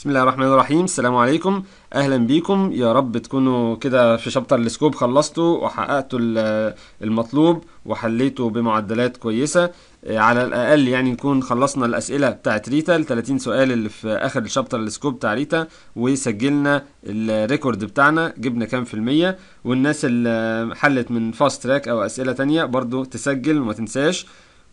بسم الله الرحمن الرحيم السلام عليكم اهلا بيكم يا رب تكونوا كده في شابتر السكوب خلصتوا وحققتوا المطلوب وحليته بمعدلات كويسه آه، على الاقل يعني نكون خلصنا الاسئله بتاعت ريتا ال 30 سؤال اللي في اخر الشابتر السكوب بتاع ريتا وسجلنا الريكورد بتاعنا جبنا كام في الميه والناس اللي حلت من فاست تراك او اسئله تانية برضو تسجل وما تنساش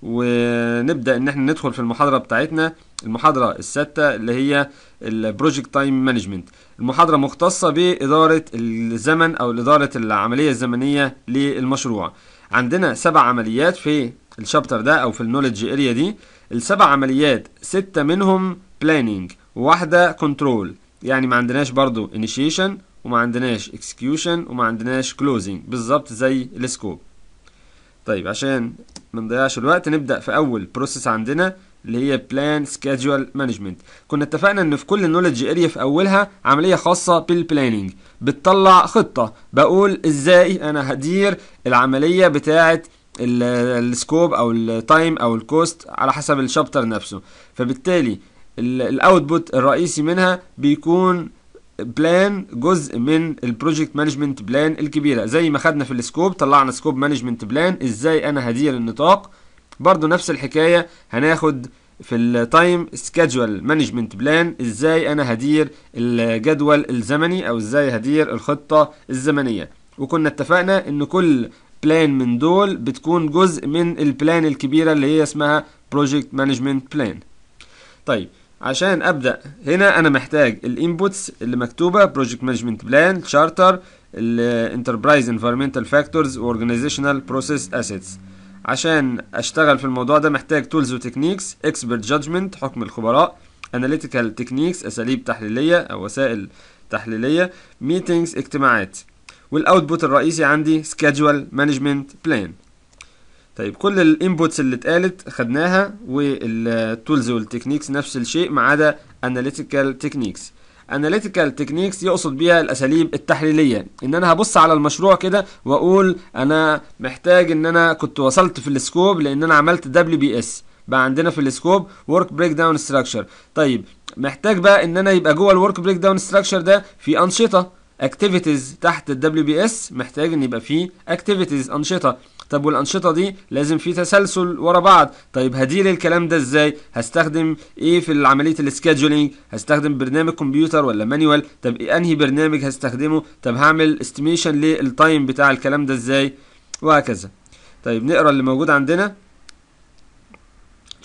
ونبدا ان احنا ندخل في المحاضره بتاعتنا المحاضره السادسه اللي هي البروجكت تايم مانجمنت المحاضره مختصه باداره الزمن او اداره العمليه الزمنيه للمشروع عندنا سبع عمليات في الشابتر ده او في النولج اريا دي السبع عمليات ستة منهم بلاننج وواحدة كنترول يعني ما عندناش برضو انيشيشن وما عندناش اكسكيوشن وما عندناش كلوزنج بالظبط زي السكوب طيب عشان ما نضيعش الوقت نبدأ في أول بروسيس عندنا اللي هي بلان سكيدجول مانجمنت كنا اتفقنا ان في كل نولج اريا في اولها عمليه خاصه بالبلاننج بتطلع خطه بقول ازاي انا هدير العمليه بتاعه السكوب او التايم او الكوست على حسب الشابتر نفسه فبالتالي الاوتبوت الرئيسي منها بيكون بلان جزء من البروجكت مانجمنت بلان الكبيره زي ما خدنا في السكوب طلعنا سكوب مانجمنت بلان ازاي انا هدير النطاق برضو نفس الحكايه هناخد في التايم سكادجول مانجمنت بلان ازاي انا هدير الجدول الزمني او ازاي هدير الخطه الزمنيه وكنا اتفقنا ان كل بلان من دول بتكون جزء من البلان الكبيره اللي هي اسمها بروجكت مانجمنت بلان طيب عشان ابدا هنا انا محتاج الانبوتس اللي مكتوبه بروجكت مانجمنت بلان تشارتر الانتربرايز انفيرمنتال فاكتورز اورجانيزيشنال بروسيس اسيتس عشان اشتغل في الموضوع ده محتاج تولز وتكنيكس اكسبرت جادجمنت حكم الخبراء اناليتيكال تكنيكس اساليب تحليليه او وسائل تحليليه ميتينجز اجتماعات والاوتبوت الرئيسي عندي سكادجول مانجمنت بلان طيب كل الانبوتس اللي اتقالت خدناها والتولز والتكنيكس نفس الشيء ما عدا اناليتيكال تكنيكس اناليتيكال تكنيكس يقصد بيها الاساليب التحليليه ان انا هبص على المشروع كده واقول انا محتاج ان انا كنت وصلت في السكوب لان انا عملت دبليو بي اس بقى عندنا في السكوب ورك بريك داون ستراكشر طيب محتاج بقى ان انا يبقى جوه الورك بريك داون ستراكشر ده في انشطه اكتيفيتيز تحت الدبليو بي اس محتاج ان يبقى فيه اكتيفيتيز انشطه طب والأنشطة دي لازم في تسلسل ورا بعض طيب هدير الكلام ده ازاي هستخدم ايه في عملية السكادجولينج هستخدم برنامج كمبيوتر ولا مانيوال طب إيه انهي برنامج هستخدمه طب هعمل استيميشن للتايم بتاع الكلام ده ازاي وهكذا طيب نقرا اللي موجود عندنا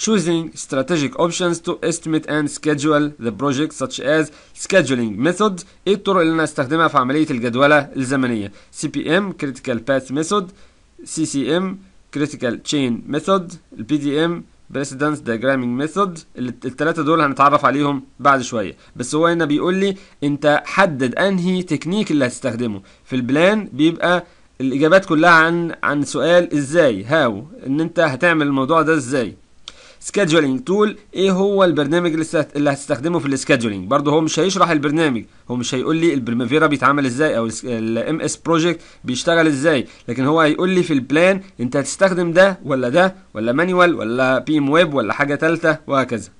choosing strategic options to estimate and schedule the project such as scheduling method ايه الطرق اللي انا هستخدمها في عمليه الجدوله الزمنيه CPM critical path method سي سي ام كريتيكال تشين ميثود البي دي ام بريسيدنس دياجرامينج ميثود الثلاثه دول هنتعرف عليهم بعد شويه بس هو هنا بيقول لي انت حدد انهي تكنيك اللي هتستخدمه في البلان بيبقى الاجابات كلها عن عن سؤال ازاي هاو ان انت هتعمل الموضوع ده ازاي سكادجولينج تول ايه هو البرنامج اللي هتستخدمه في السكادجولينج برضه هو مش هيشرح البرنامج هو مش هيقول لي البريمافيرا بيتعمل ازاي او الام اس بروجكت بيشتغل ازاي لكن هو هيقول لي في البلان انت هتستخدم ده ولا ده ولا مانيوال ولا بي ام ويب ولا حاجه ثالثه وهكذا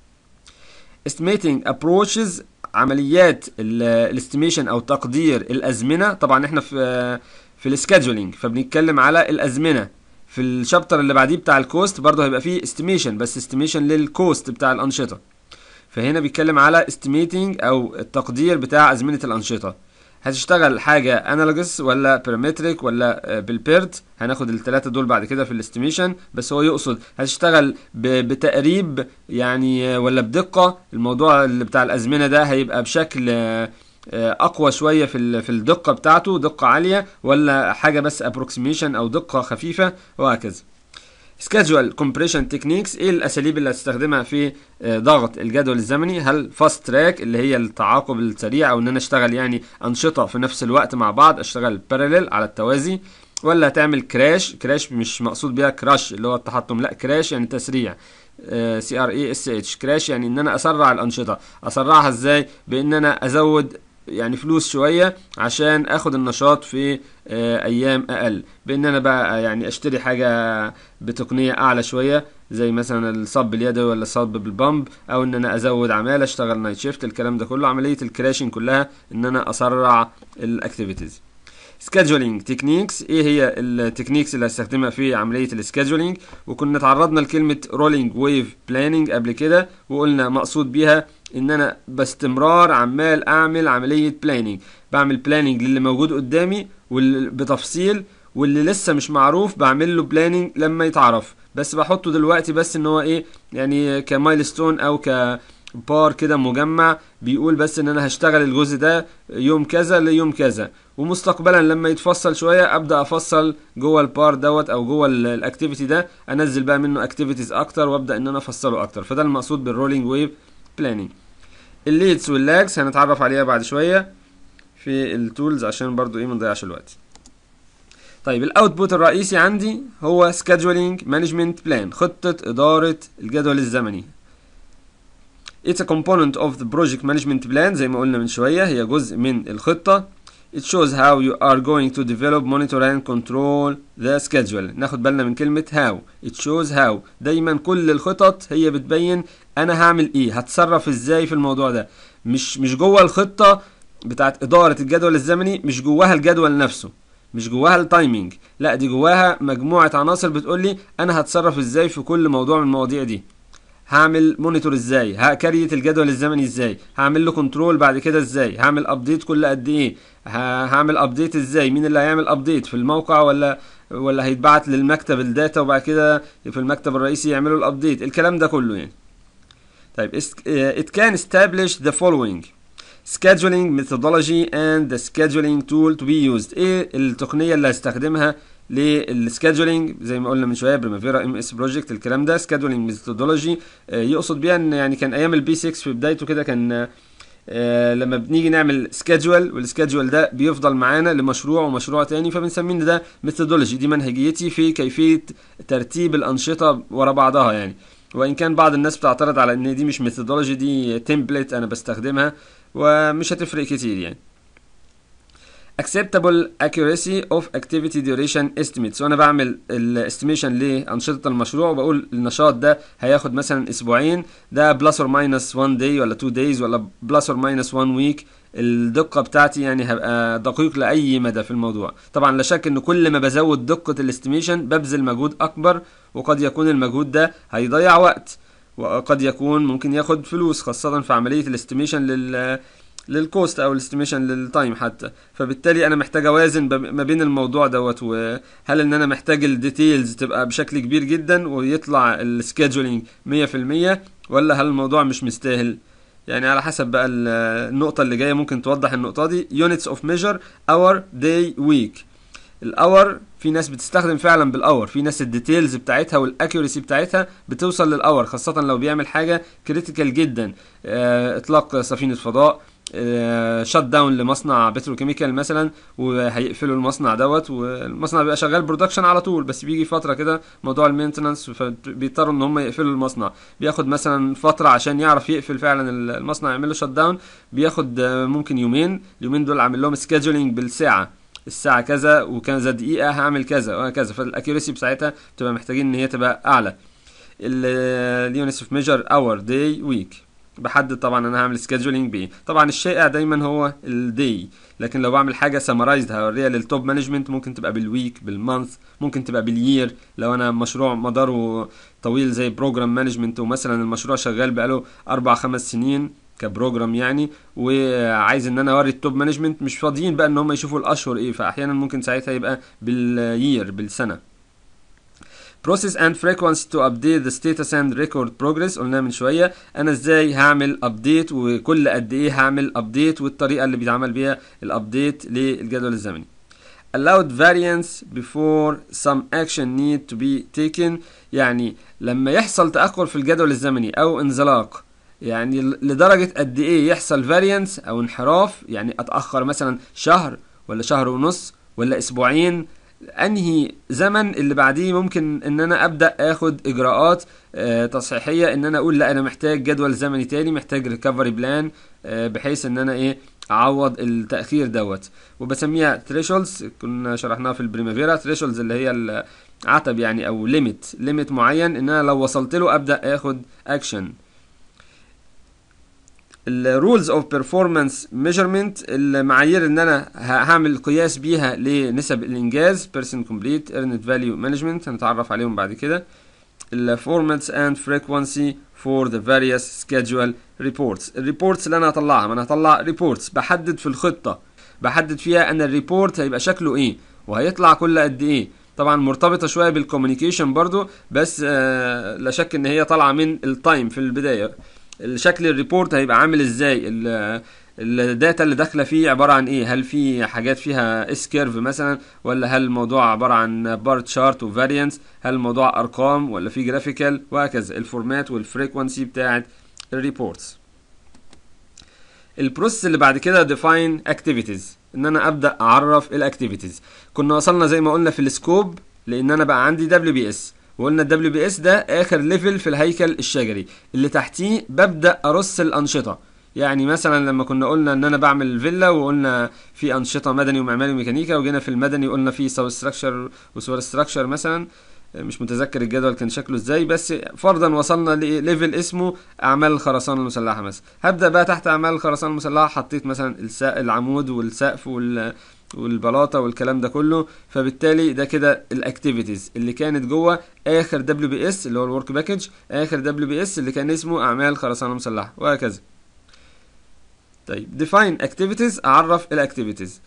استيميتنج ابروتشز عمليات الاستيميشن او تقدير الازمنه طبعا احنا في في السكادجولينج فبنتكلم على الازمنه في الشابتر اللي بعديه بتاع الكوست برضه هيبقى فيه استيميشن بس استيميشن للكوست بتاع الانشطه فهنا بيتكلم على استيميتنج او التقدير بتاع ازمنه الانشطه هتشتغل حاجه انالوجس ولا بارامتريك ولا آه، بالبيرت هناخد الثلاثه دول بعد كده في الاستيميشن بس هو يقصد هتشتغل بتقريب يعني آه، ولا بدقه الموضوع اللي بتاع الازمنه ده هيبقى بشكل آه، آه، اقوى شويه في في الدقه بتاعته دقه عاليه ولا حاجه بس ابروكسيميشن او دقه خفيفه وهكذا سكادجوال كومبريشن تكنيكس ايه الاساليب اللي هتستخدمها في آه، ضغط الجدول الزمني هل فاست تراك اللي هي التعاقب السريع او ان انا اشتغل يعني انشطه في نفس الوقت مع بعض اشتغل بارلل على التوازي ولا هتعمل كراش كراش مش مقصود بيها كراش اللي هو التحطم لا كراش يعني تسريع سي ار اي اس اتش كراش يعني ان انا اسرع الانشطه اسرعها ازاي بان انا ازود يعني فلوس شوية عشان اخد النشاط في آه، ايام اقل بان انا بقى آه، يعني اشتري حاجة بتقنية اعلى شوية زي مثلا الصب اليدوي ولا الصب بالبامب او ان انا ازود عمالة اشتغل نايت شيفت الكلام ده كله عملية الكراشنج كلها ان انا اسرع الاكتيفيتيز سكادجولينج تكنيكس ايه هي التكنيكس اللي هستخدمها في عمليه السكادجولينج وكنا تعرضنا لكلمه رولينج ويف بلاننج قبل كده وقلنا مقصود بيها ان انا باستمرار عمال اعمل عمليه بلاننج بعمل بلاننج للي موجود قدامي بتفصيل واللي لسه مش معروف بعمل له بلاننج لما يتعرف بس بحطه دلوقتي بس ان هو ايه يعني كمايلستون او ك بار كده مجمع بيقول بس ان انا هشتغل الجزء ده يوم كذا ليوم كذا ومستقبلا لما يتفصل شويه ابدا افصل جوه البار دوت او جوه الاكتيفيتي ده انزل بقى منه اكتيفيتيز اكتر وابدا ان انا افصله اكتر فده المقصود بالرولينج ويف بلاننج الليتس واللاجز هنتعرف عليها بعد شوية في التولز عشان برضو ايه ما نضيعش الوقت طيب الاوتبوت الرئيسي عندي هو سكادجولينج مانجمنت بلان خطة إدارة الجدول الزمني It's a component of the project management plan زي ما قلنا من شوية هي جزء من الخطة It shows how you are going to develop, monitor and control the schedule ناخد بالنا من كلمة how It shows how دايما كل الخطط هي بتبين انا هعمل ايه هتصرف ازاي في الموضوع ده مش مش جوه الخطه بتاعت اداره الجدول الزمني مش جواها الجدول نفسه مش جواها التايمينج لا دي جواها مجموعه عناصر بتقول لي انا هتصرف ازاي في كل موضوع من المواضيع دي هعمل مونيتور ازاي هكريت الجدول الزمني ازاي هعمل له كنترول بعد كده ازاي هعمل ابديت كل قد ايه هعمل ابديت ازاي مين اللي هيعمل ابديت في الموقع ولا ولا هيتبعت للمكتب الداتا وبعد كده في المكتب الرئيسي يعملوا الابديت الكلام ده كله يعني طيب آه، it can establish the following scheduling methodology and the scheduling tool to be used ايه التقنيه اللي هستخدمها للسكادجولينج زي ما قلنا من شويه بريمافيرا ام اس بروجكت الكلام ده سكادجولينج آه، ميثودولوجي يقصد بيها ان يعني كان ايام البي 6 في بدايته كده كان آه، لما بنيجي نعمل سكادجول والسكادجول ده بيفضل معانا لمشروع ومشروع تاني فبنسميه ده ميثودولوجي دي منهجيتي في كيفيه ترتيب الانشطه ورا بعضها يعني وان كان بعض الناس بتعترض على ان دي مش ميثودولوجي دي تمبلت انا بستخدمها ومش هتفرق كتير يعني acceptable accuracy of activity duration estimates وانا بعمل الاستيميشن لانشطه المشروع وبقول النشاط ده هياخد مثلا اسبوعين ده بلس اور ماينس 1 داي ولا 2 دايز ولا بلس اور ماينس 1 ويك الدقه بتاعتي يعني هبقى دقيق لاي مدى في الموضوع طبعا لا شك ان كل ما بزود دقه الاستيميشن ببذل مجهود اكبر وقد يكون المجهود ده هيضيع وقت وقد يكون ممكن ياخد فلوس خاصه في عمليه الاستيميشن لل للكوست او الاستيميشن للتايم حتى فبالتالي انا محتاج اوازن ما بين الموضوع دوت وهل ان انا محتاج الديتيلز تبقى بشكل كبير جدا ويطلع السكيدجولينج 100% ولا هل الموضوع مش مستاهل يعني على حسب بقى النقطة اللي جاية ممكن توضح النقطة دي units of measure hour day week الاور في ناس بتستخدم فعلا بالاور في ناس الديتيلز بتاعتها والاكيوريسي بتاعتها بتوصل للاور خاصة لو بيعمل حاجة كريتيكال جدا آه، اطلاق سفينة فضاء شت آه، داون لمصنع بتروكيميكال مثلا وهيقفلوا المصنع دوت والمصنع بيبقى شغال برودكشن على طول بس بيجي فتره كده موضوع المينتنس فبيضطروا ان هم يقفلوا المصنع بياخد مثلا فتره عشان يعرف يقفل فعلا المصنع يعمل له شت داون بياخد آه، ممكن يومين اليومين دول عامل لهم سكيدجولينج بالساعه الساعة كذا وكذا دقيقة هعمل كذا وهكذا فالاكيوريسي بتاعتها بتبقى محتاجين ان هي تبقى اعلى اليونس اوف ميجر اور داي ويك بحدد طبعا انا هعمل سكادجولينج بايه طبعا الشائع دايما هو الدي لكن لو بعمل حاجه سمرايزد هوريها للتوب مانجمنت ممكن تبقى بالويك بالمانث ممكن تبقى باليير لو انا مشروع مداره طويل زي بروجرام مانجمنت ومثلا المشروع شغال بقاله اربع خمس سنين كبروجرام يعني وعايز ان انا اوري التوب مانجمنت مش فاضيين بقى ان هم يشوفوا الاشهر ايه فاحيانا ممكن ساعتها يبقى باليير بالسنه process and frequency to update the status and record progress قلنا من شوية أنا إزاي هعمل update وكل قد إيه هعمل update والطريقة اللي بيتعمل بيها الابديت للجدول الزمني allowed variance before some action need to be taken يعني لما يحصل تأخر في الجدول الزمني أو انزلاق يعني لدرجة قد إيه يحصل variance أو انحراف يعني أتأخر مثلا شهر ولا شهر ونص ولا أسبوعين انهي زمن اللي بعديه ممكن ان انا ابدا اخد اجراءات آه، تصحيحيه ان انا اقول لا انا محتاج جدول زمني تاني محتاج ريكفري بلان آه، بحيث ان انا ايه اعوض التاخير دوت وبسميها ثريشولدز كنا شرحناها في البريمافيرا ثريشولدز اللي هي العتب يعني او ليميت ليميت معين ان انا لو وصلت له ابدا اخد اكشن الرولز اوف بيرفورمانس ميجرمنت المعايير ان انا هعمل قياس بيها لنسب الانجاز بيرسون كومبليت earned فاليو مانجمنت هنتعرف عليهم بعد كده الفورماتس اند فريكوانسي فور ذا فاريوس reports ريبورتس الريبورتس اللي انا هطلعها ما انا هطلع ريبورتس بحدد في الخطه بحدد فيها ان الريبورت هيبقى شكله ايه وهيطلع كل قد ايه طبعا مرتبطه شويه بالكوميونيكيشن برضو بس آه لا شك ان هي طالعه من التايم في البدايه شكل الريبورت هيبقى عامل ازاي الداتا اللي داخله فيه عباره عن ايه هل في حاجات فيها اس كيرف مثلا ولا هل الموضوع عباره عن بار شارت وفاريانس هل الموضوع ارقام ولا في جرافيكال وهكذا الفورمات والفريكوانسي بتاعه الريبورتس البروسيس اللي بعد كده ديفاين اكتيفيتيز ان انا ابدا اعرف الاكتيفيتيز كنا وصلنا زي ما قلنا في السكوب لان انا بقى عندي دبليو بي اس وقلنا الدبليو بي اس ده اخر ليفل في الهيكل الشجري اللي تحتيه ببدا ارص الانشطه يعني مثلا لما كنا قلنا ان انا بعمل فيلا وقلنا في انشطه مدني ومعماري وميكانيكا وجينا في المدني قلنا في ساو ستراكشر وسوبر ستراكشر مثلا مش متذكر الجدول كان شكله ازاي بس فرضا وصلنا لليفل اسمه اعمال الخرسانه المسلحه مثلا هبدا بقى تحت اعمال الخرسانه المسلحه حطيت مثلا العمود والسقف وال والبلاطه والكلام ده كله فبالتالي ده كده الاكتيفيتيز اللي كانت جوه اخر دبليو بي اس اللي هو الورك باكج اخر دبليو بي اس اللي كان اسمه اعمال خرسانه مسلحه وهكذا طيب ديفاين اكتيفيتيز اعرف الاكتيفيتيز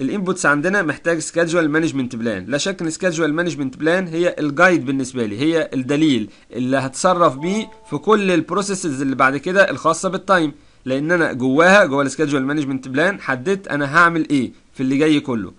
الانبوتس عندنا محتاج سكادجوال مانجمنت بلان لا شك ان سكادجوال مانجمنت بلان هي الجايد بالنسبه لي هي الدليل اللي هتصرف بيه في كل البروسيسز اللي بعد كده الخاصه بالتايم لان انا جواها جوه السكادجوال مانجمنت بلان حددت انا هعمل ايه في اللي جاي كله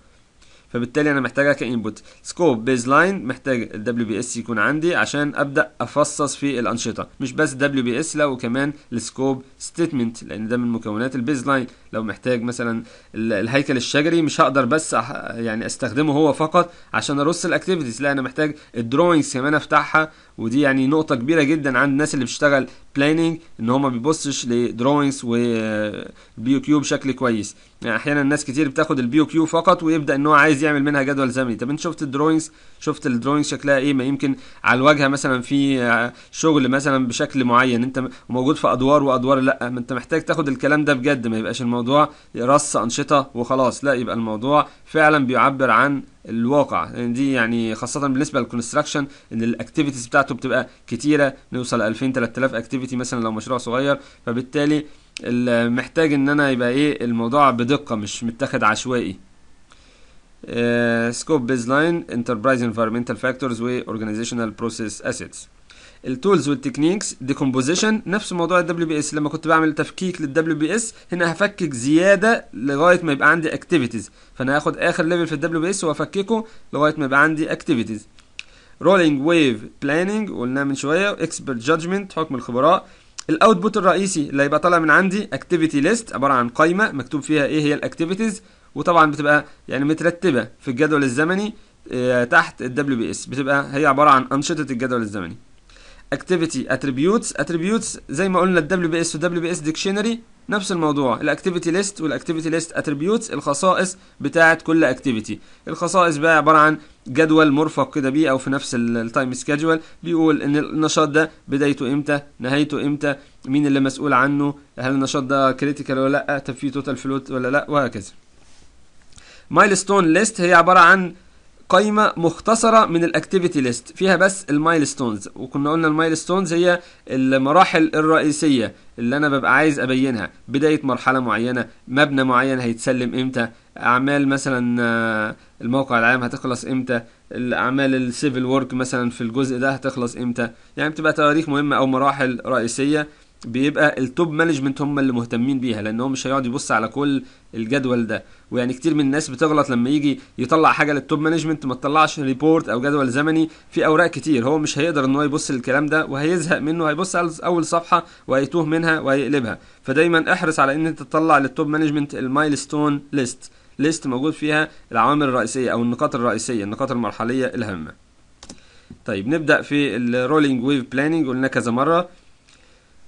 فبالتالي انا محتاجها كانبوت سكوب بيز لاين محتاج الدبليو بي اس يكون عندي عشان ابدا افصص في الانشطه مش بس دبليو بي اس لو كمان السكوب ستيتمنت لان ده من مكونات البيز لاين لو محتاج مثلا الهيكل الشجري مش هقدر بس يعني استخدمه هو فقط عشان ارص الاكتيفيتيز لا انا محتاج الدروينجز كمان افتحها ودي يعني نقطة كبيرة جدا عند الناس اللي بتشتغل بلاننج ان هما بيبصش لدروينجز وبيو كيو بشكل كويس يعني احيانا الناس كتير بتاخد البيو كيو فقط ويبدا ان هو عايز يعمل منها جدول زمني طب انت شفت الدروينجز شفت الدروينجز شكلها ايه ما يمكن على الواجهه مثلا في آه، شغل مثلا بشكل معين انت موجود في ادوار وادوار لا ما انت محتاج تاخد الكلام ده بجد ما يبقاش الموضوع رص انشطه وخلاص لا يبقى الموضوع فعلا بيعبر عن الواقع لان دي يعني خاصه بالنسبه للكونستراكشن ان الاكتيفيتيز بتاعته بتبقى كتيره نوصل 2000 3000 اكتيفيتي مثلا لو مشروع صغير فبالتالي محتاج ان انا يبقى ايه الموضوع بدقه مش متاخد عشوائي سكوب بيز لاين انتربرايز انفيرمنتال فاكتورز و اورجانيزيشنال بروسيس اسيتس التولز والتكنيكس ديكومبوزيشن نفس موضوع الدبليو بي اس لما كنت بعمل تفكيك للدبليو بي اس هنا هفكك زياده لغايه ما يبقى عندي اكتيفيتيز فانا هاخد اخر ليفل في الدبليو بي اس وافككه لغايه ما يبقى عندي اكتيفيتيز رولينج ويف بلاننج قلناه من شويه اكسبرت جادجمنت حكم الخبراء الاوتبوت الرئيسي اللي هيبقى طالع من عندي اكتيفيتي ليست عباره عن قائمه مكتوب فيها ايه هي الاكتيفيتيز وطبعا بتبقى يعني مترتبه في الجدول الزمني آه، تحت الدبليو بي اس بتبقى هي عباره عن انشطه الجدول الزمني activity attributes attributes زي ما قلنا الدبليو بي اس والدبليو بي اس ديكشنري نفس الموضوع الاكتيفيتي ليست والاكتيفيتي ليست اتريبيوتس الخصائص بتاعه كل اكتيفيتي الخصائص بقى عباره عن جدول مرفق كده بيه او في نفس التايم سكيدجول بيقول ان النشاط ده بدايته امتى نهايته امتى مين اللي مسؤول عنه هل النشاط ده كريتيكال ولا لا طب فيه توتال فلوت ولا لا وهكذا مايلستون ليست هي عباره عن قائمة مختصرة من الاكتيفيتي ليست فيها بس المايلستونز وكنا قلنا المايلستونز هي المراحل الرئيسية اللي انا ببقى عايز ابينها بداية مرحلة معينة مبنى معين هيتسلم امتى اعمال مثلا آه، الموقع العام هتخلص امتى الاعمال السيفل وورك مثلا في الجزء ده هتخلص امتى يعني بتبقى تواريخ مهمة او مراحل رئيسية بيبقى التوب مانجمنت هم اللي مهتمين بيها لان هو مش هيقعد يبص على كل الجدول ده ويعني كتير من الناس بتغلط لما يجي يطلع حاجه للتوب مانجمنت ما تطلعش ريبورت او جدول زمني في اوراق كتير هو مش هيقدر ان هو يبص للكلام ده وهيزهق منه هيبص على اول صفحه وهيتوه منها وهيقلبها فدايما احرص على ان انت تطلع للتوب مانجمنت المايلستون ليست ليست موجود فيها العوامل الرئيسيه او النقاط الرئيسيه النقاط المرحليه الهامه طيب نبدا في الرولينج ويف بلاننج قلنا كذا مره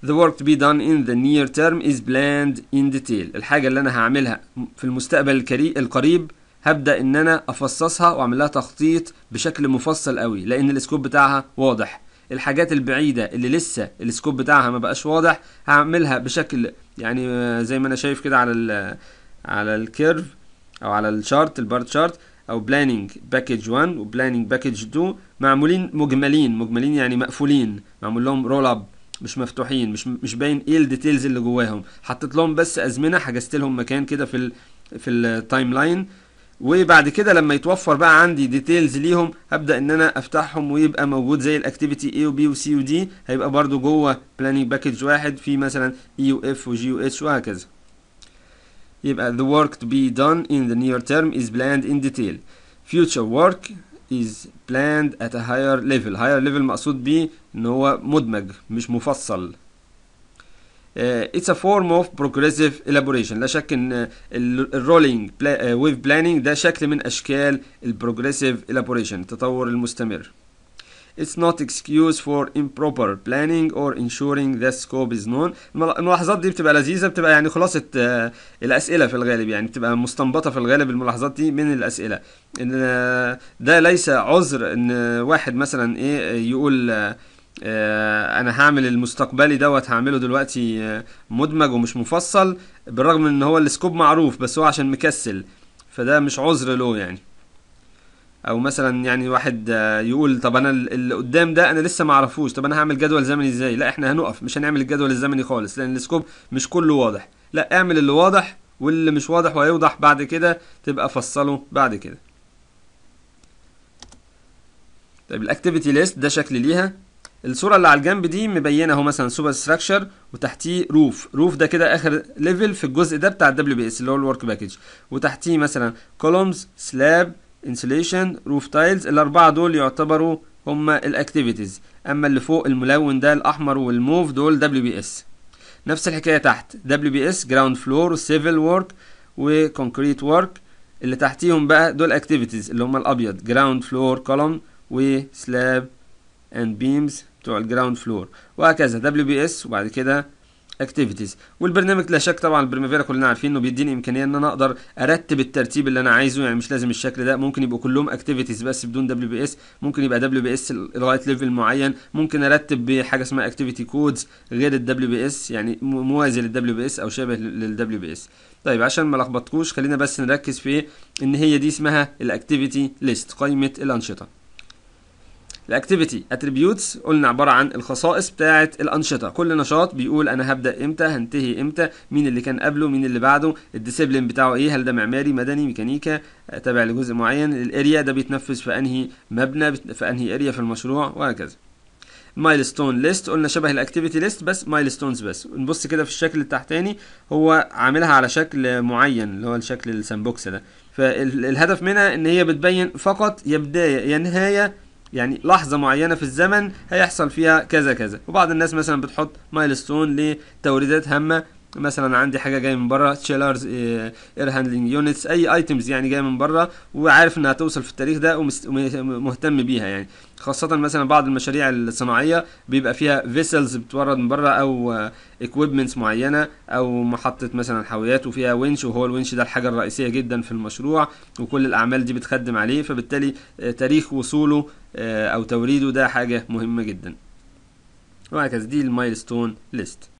The work to be done in the near term is planned in detail. الحاجة اللي أنا هعملها في المستقبل القريب هبدأ إن أنا أفصصها وأعمل لها تخطيط بشكل مفصل قوي لأن السكوب بتاعها واضح. الحاجات البعيدة اللي لسه السكوب بتاعها ما بقاش واضح هعملها بشكل يعني زي ما أنا شايف كده على الـ على الكيرف أو على الشارت البار شارت او بلاننج باكج 1 وبلاننج باكج 2 معمولين مجملين مجملين يعني مقفولين معمول لهم رول اب مش مفتوحين مش مش باين ايه الديتيلز اللي جواهم حطيت لهم بس ازمنه حجزت لهم مكان كده في الـ في التايم لاين وبعد كده لما يتوفر بقى عندي ديتيلز ليهم هبدا ان انا افتحهم ويبقى موجود زي الاكتيفيتي اي وبي وسي ودي هيبقى برده جوه بلاننج باكج واحد في مثلا اي e و اف وجي و اتش وهكذا يبقى the work to be done in the near term is planned in detail future work is planned at a higher level higher level مقصود به ان هو مدمج مش مفصل it's a form of progressive elaboration لا شك ان الرولينج ويف بلاننج ده شكل من اشكال البروجريسيف elaboration التطور المستمر It's not excuse for improper planning or ensuring the scope is known الملاحظات دي بتبقى لذيذة بتبقى يعني خلاصة آه، الأسئلة في الغالب يعني بتبقى مستنبطة في الغالب الملاحظات دي من الأسئلة إن آه، ده ليس عذر إن واحد مثلا إيه يقول آه، انا هعمل المستقبلي دوت هعمله دلوقتي مدمج ومش مفصل بالرغم ان هو السكوب معروف بس هو عشان مكسل فده مش عذر له يعني او مثلا يعني واحد آه، يقول طب انا اللي قدام ده انا لسه ما اعرفوش طب انا هعمل جدول زمني ازاي لا احنا هنقف مش هنعمل الجدول الزمني خالص لان السكوب مش كله واضح لا اعمل اللي واضح واللي مش واضح وهيوضح بعد كده تبقى فصله بعد كده طيب الاكتيفيتي ليست ده شكل ليها الصورة اللي على الجنب دي مبينة اهو مثلا سوبر ستراكشر وتحتيه روف، روف ده كده آخر ليفل في الجزء ده بتاع الدبليو بي اس اللي هو الورك باكج، وتحتيه مثلا كولومز، سلاب، انسليشن روف تايلز الاربعه دول يعتبروا هما الاكتيفيتيز اما اللي فوق الملون ده الاحمر والموف دول دبليو بي اس نفس الحكايه تحت دبليو بي اس جراوند فلور سيفل وورك وكونكريت وورك اللي تحتيهم بقى دول اكتيفيتيز اللي هما الابيض جراوند فلور كولوم وسلاب اند بيمز بتوع الجراوند فلور وهكذا دبليو بي اس وبعد كده اكتيفيتيز والبرنامج لا شك طبعا البريمافيرا كلنا عارفين انه بيديني امكانيه ان انا اقدر ارتب الترتيب اللي انا عايزه يعني مش لازم الشكل ده ممكن يبقوا كلهم اكتيفيتيز بس بدون دبليو بي اس ممكن يبقى دبليو بي اس لغايه ليفل معين ممكن ارتب بحاجه اسمها اكتيفيتي كودز غير الدبليو بي اس يعني موازي للدبليو بي اس او شبه للدبليو بي اس طيب عشان ما لخبطكوش خلينا بس نركز في ان هي دي اسمها الاكتيفيتي ليست قائمه الانشطه الاكتيفيتي اتريبيوتس قلنا عباره عن الخصائص بتاعه الانشطه كل نشاط بيقول انا هبدا امتى هنتهي امتى مين اللي كان قبله مين اللي بعده الديسيبلين بتاعه ايه هل ده معماري مدني ميكانيكا آه، تابع لجزء معين الاريا ده بيتنفذ في انهي مبنى في انهي اريا في المشروع وهكذا مايلستون ليست قلنا شبه الاكتيفيتي ليست بس مايلستونز بس نبص كده في الشكل التحتاني هو عاملها على شكل معين اللي هو الشكل بوكس ده فالهدف منها ان هي بتبين فقط يا بدايه يا نهايه يعني لحظة معينة في الزمن هيحصل فيها كذا كذا وبعض الناس مثلا بتحط مايلستون لتوريدات هامة مثلا عندي حاجه جايه من بره تشيلرز اير هاندلنج يونتس اي ايتمز يعني جايه من بره وعارف انها توصل في التاريخ ده ومهتم بيها يعني خاصة مثلا بعض المشاريع الصناعية بيبقى فيها فيسلز بتورد من بره او اكويبمنتس آه، معينة او محطة مثلا حاويات وفيها ونش وهو الونش ده الحاجة الرئيسية جدا في المشروع وكل الاعمال دي بتخدم عليه فبالتالي آه، تاريخ وصوله آه، او توريده ده حاجة مهمة جدا وهكذا دي المايلستون ليست